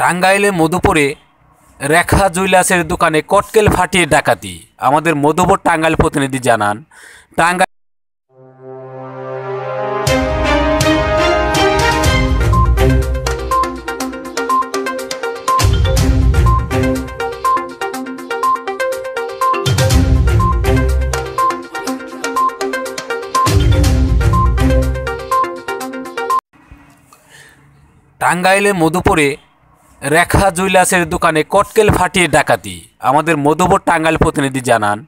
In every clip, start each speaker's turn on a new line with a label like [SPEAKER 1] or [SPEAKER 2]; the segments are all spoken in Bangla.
[SPEAKER 1] টাঙ্গাইলে মধুপুরে রেখা জুয়েলার্সের দোকানে কটকেল ফাটিয়ে ডাকাতি আমাদের মধুপুর টাঙ্গাইল প্রতিনিধি জানান টাঙ্গাইল টাঙ্গাইলে মধুপুরে রেখা জুয়েলার্সের দোকানে কটকেল ফাটিয়ে ডাকাতি আমাদের মধুপুর টাঙ্গাইল প্রতিনিধি জানান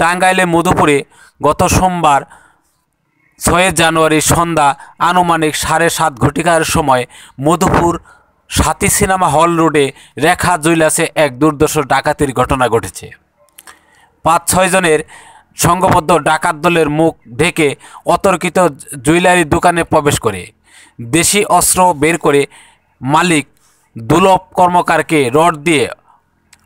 [SPEAKER 1] টাঙ্গাইলে মধুপুরে গত সোমবার ছয় জানুয়ারি সন্ধ্যা আনুমানিক সাড়ে সাত ঘটিকার সময় মধুপুর সাথী সিনেমা হল রোডে রেখা জুয়েলার্সে এক দুর্দশ ডাকাতির ঘটনা ঘটেছে পাঁচ ছয়জনের সংঘবদ্ধ ডাকাত দলের মুখ ঢেকে অতর্কিত জুয়েলারি দোকানে প্রবেশ করে দেশি অস্ত্র বের করে মালিক দুলভ কর্মকারকে রড দিয়ে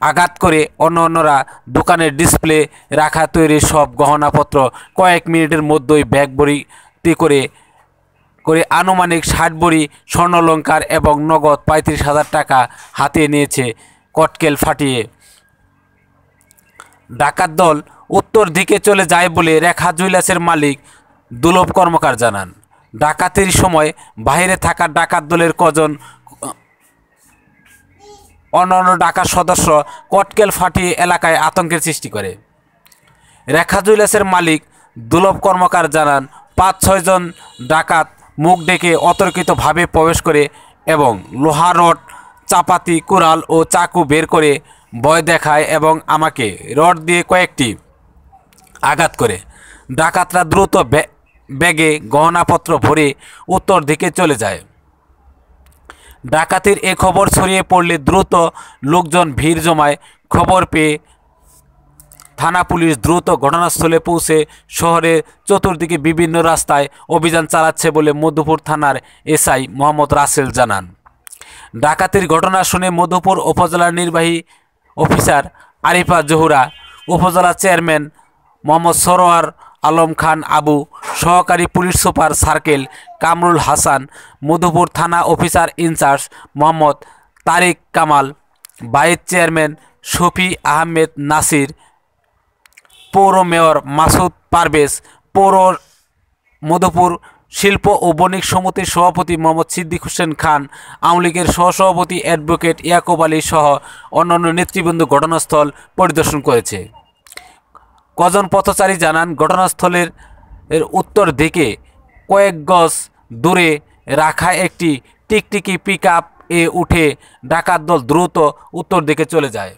[SPEAKER 1] আঘাত করে অন্য অন্যরা দোকানের ডিসপ্লে রাখা তৈরি সব গহনাপত্র কয়েক মিনিটের মধ্যেই ব্যাগ ভরিতে করে করে আনুমানিক ষাট বড়ি স্বর্ণলঙ্কার এবং নগদ পঁয়ত্রিশ হাজার টাকা হাতে নিয়েছে কটকেল ফাটিয়ে ডাকাত দল উত্তর দিকে চলে যায় বলে রেখা জুইলাসের মালিক দুলভ কর্মকার জানান ডাকাতির সময় বাইরে থাকা ডাকাত দলের কজন অন্যান্য ডাকার সদস্য কটকেল ফাটিয়ে এলাকায় আতঙ্কের সৃষ্টি করে রেখা জুয়েলার্সের মালিক দুলভ কর্মকার জানান পাঁচ ছয়জন ডাকাত মুখ ডেকে অতর্কিতভাবে প্রবেশ করে এবং লোহা রড চাপাতি কুড়াল ও চাকু বের করে ভয় দেখায় এবং আমাকে রড দিয়ে কয়েকটি আঘাত করে ডাকাতরা দ্রুত ব্যাগে গহনাপত্র ভরে উত্তর দিকে চলে যায় ডাকাতির এ খবর ছড়িয়ে পড়লে দ্রুত লোকজন ভিড় জমায় খবর পেয়ে থানা পুলিশ দ্রুত ঘটনাস্থলে পৌঁছে শহরে চতুর্দিকে বিভিন্ন রাস্তায় অভিযান চালাচ্ছে বলে মধুপুর থানার এসআই মোহাম্মদ রাসেল জানান ডাকাতির ঘটনা শুনে মধুপুর উপজেলার নির্বাহী অফিসার আরিফা জহুরা উপজেলা চেয়ারম্যান মোহাম্মদ সরোয়ার আলম খান আবু সহকারী police super circle Kamrul Hasan Madhupur থানা officer in charge Mohammad Tariq Kamal vice chairman Shafi Ahmed Nasir পৌর মেয়র মাসুদ পারভেজ পৌর মধুপুর শিল্প ও বণিক সমিতির সভাপতি মোহাম্মদ সিদ্দিক হোসেন খান আওয়ামী লীগের সহসভাপতি অ্যাডভোকেট ইয়াকুব আলী সহ অন্যান্য নেতৃবৃন্দ ঘটনাস্থল পরিদর্শন করেছে কজন পথচারী জানান ঘটনাস্থলের এর উত্তর দিকে কয়েক গজ দূরে রাখা একটি টিকটিকি পিক এ উঠে ডাকাত দল দ্রুত উত্তর দিকে চলে যায়